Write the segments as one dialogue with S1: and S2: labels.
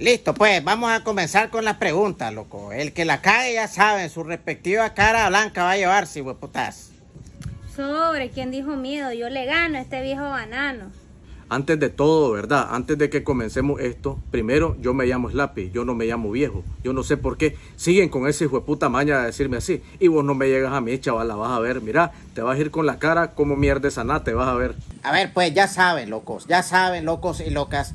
S1: Listo, pues vamos a comenzar con las preguntas, loco. El que la cae ya sabe, su respectiva cara blanca va a llevarse, hueputas.
S2: Sobre, ¿quién dijo miedo? Yo le gano a este viejo banano.
S3: Antes de todo, ¿verdad? Antes de que comencemos esto, primero yo me llamo Slappy, yo no me llamo viejo. Yo no sé por qué siguen con ese hijo maña de decirme
S1: así. Y vos no me llegas a mí, chaval, la vas a ver. Mira, te vas a ir con la cara como mierda sana te vas a ver. A ver, pues ya saben, locos, ya saben, locos y locas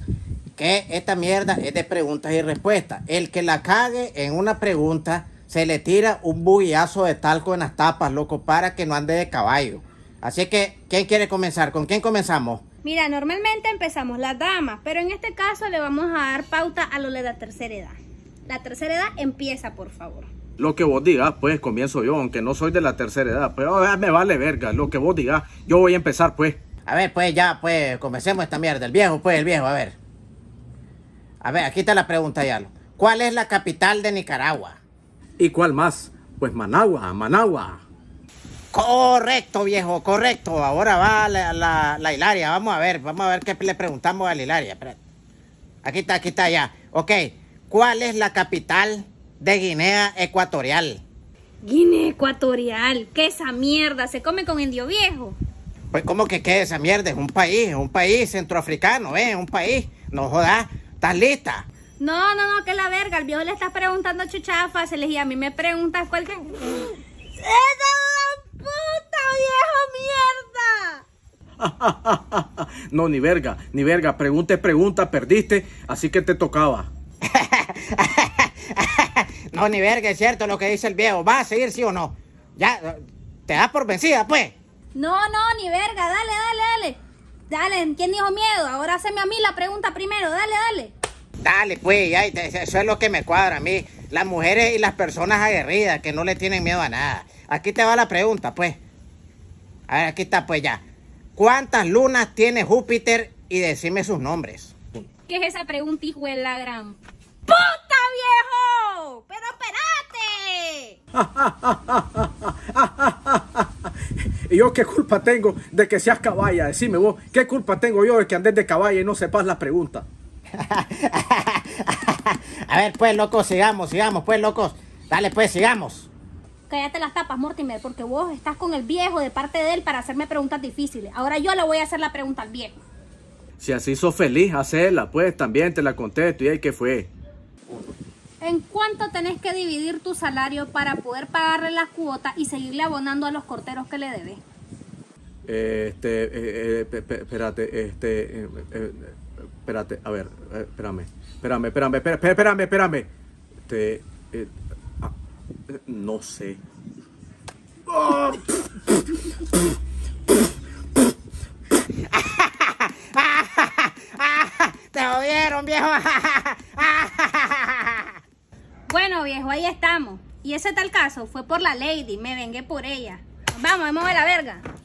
S1: que esta mierda es de preguntas y respuestas. El que la cague en una pregunta se le tira un bullazo de talco en las tapas, loco, para que no ande de caballo. Así que, ¿quién quiere comenzar? ¿Con quién comenzamos?
S2: Mira, normalmente empezamos las damas, pero en este caso le vamos a dar pauta a lo de la tercera edad. La tercera edad empieza, por favor.
S3: Lo que vos digas, pues
S1: comienzo yo, aunque no soy de la tercera edad, pero ah, me vale verga, lo que vos digas, yo voy a empezar, pues. A ver, pues ya, pues comencemos esta mierda, el viejo, pues el viejo, a ver. A ver, aquí está la pregunta, Yalo. ¿Cuál es la capital de Nicaragua? ¿Y cuál más? Pues Managua, Managua. Correcto, viejo, correcto. Ahora va la, Hilaria. Vamos a ver, vamos a ver qué le preguntamos a la Hilaria. Aquí está, aquí está ya. Ok, ¿cuál es la capital de Guinea Ecuatorial?
S2: Guinea Ecuatorial, ¿qué esa mierda? ¿Se come con indio viejo?
S1: Pues, ¿cómo que qué esa mierda? Es un país, es un país centroafricano, ¿eh? Un país, no jodas lista?
S2: No, no, no, que la verga. El viejo le estás preguntando chuchadas fáciles y a mí me preguntas cuál que... ¡Esa es puta, viejo
S3: mierda! no, ni verga, ni verga. Pregunte, pregunta, perdiste, así que te
S1: tocaba. no, ni verga, es cierto lo que dice el viejo. ¿Va a seguir sí o no? Ya, te das por vencida, pues.
S2: No, no, ni verga, dale, dale, dale. Dale, ¿quién dijo miedo? Ahora haceme a mí la pregunta primero, dale, dale.
S1: Dale, pues, eso es lo que me cuadra a mí. Las mujeres y las personas aguerridas que no le tienen miedo a nada. Aquí te va la pregunta, pues. A ver, aquí está, pues ya. ¿Cuántas lunas tiene Júpiter? Y decime sus nombres.
S2: ¿Qué es esa pregunta, hijo de la gran? ¡Puta viejo! ¡Pero espérate!
S3: ¿Y yo qué culpa tengo de que seas caballa?
S1: Decime vos, ¿qué culpa tengo yo de que andes de caballa y no sepas la pregunta a ver, pues, locos, sigamos, sigamos, pues, locos. Dale, pues, sigamos.
S2: Cállate las tapas, Mortimer, porque vos estás con el viejo de parte de él para hacerme preguntas difíciles. Ahora yo le voy a hacer la pregunta al viejo.
S3: Si así sos feliz, hacela, pues, también te la contesto. ¿Y ahí qué fue?
S2: ¿En cuánto tenés que dividir tu salario para poder pagarle la cuota y seguirle abonando a los corteros que le debes?
S3: Este, eh, eh, espérate, este, eh, espérate, a ver, espérame, espérame, espérame, espérame, espérame, espérame. Este, ah, no sé.
S2: ¡Te movieron, viejo! viejo, ahí estamos. Y ese tal caso fue por la lady, me vengué por ella. Vamos, vamos a la verga.